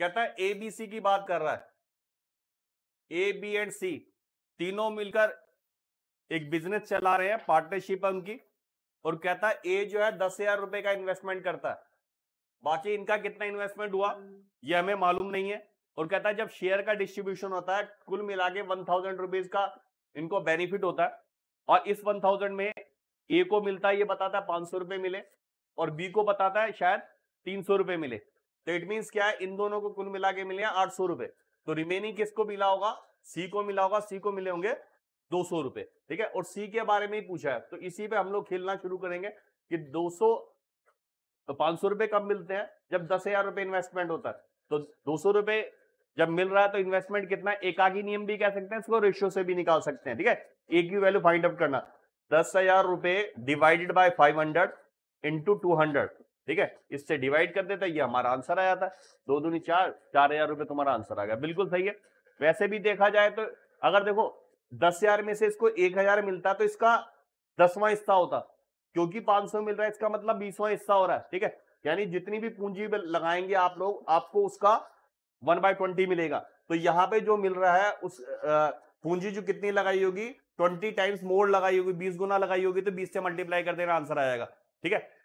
कहता है एबीसी की बात कर रहा है ए बी एंड सी तीनों मिलकर एक बिजनेस चला रहे हैं पार्टनरशिप है उनकी और कहता है ए जो है दस हजार रुपए का इन्वेस्टमेंट करता है बाकी इनका कितना इन्वेस्टमेंट हुआ ये हमें मालूम नहीं है और कहता है जब शेयर का डिस्ट्रीब्यूशन होता है कुल मिला के वन थाउजेंड रुपीज का इनको बेनिफिट होता है और इस वन थाउजेंड में ए को मिलता है ये बताता है पांच सौ रुपए मिले और बी को बताता है शायद तीन सौ रुपए मिले तो इट मीन क्या है इन दोनों को कुल मिला के मिले आठ सौ रुपए तो रिमेनिंग किसको मिला होगा सी को मिला होगा सी को मिले होंगे दो सौ रुपए ठीक है और सी के बारे में ही पूछा है तो इसी पे हम लोग खेलना शुरू करेंगे कि दो सौ तो पांच सौ रुपए कब मिलते हैं जब दस हजार रुपए इन्वेस्टमेंट होता है तो दो सौ रुपए जब मिल रहा है तो इन्वेस्टमेंट कितना एकाकी नियम भी कह सकते हैं इसको रेशियो से भी निकाल सकते हैं ठीक है एक की वैल्यू फाइंड आउट करना दस हजार रुपए divided by five hundred into two hundred ठीक है इससे डिवाइड कर देता है ये हमारा आंसर आ जाता है दो दूनी चार चार हजार रुपये तुम्हारा आंसर आ गया बिल्कुल सही है वैसे भी देखा जाए तो अगर देखो दस हजार में से इसको एक हजार मिलता तो इसका दसवां हिस्सा होता क्योंकि पांच सौ मिल रहा है इसका मतलब बीसवां हिस्सा हो रहा है ठीक है यानी जितनी भी पूंजी लगाएंगे आप लोग आपको उसका वन बाय ट्वेंटी मिलेगा तो यहाँ पे जो मिल रहा है उस पूंजी जो कितनी लगाई होगी ट्वेंटी टाइम्स मोर लगाई होगी बीस गुना लगाई होगी तो बीस से मल्टीप्लाई कर देना आंसर आ जाएगा ठीक है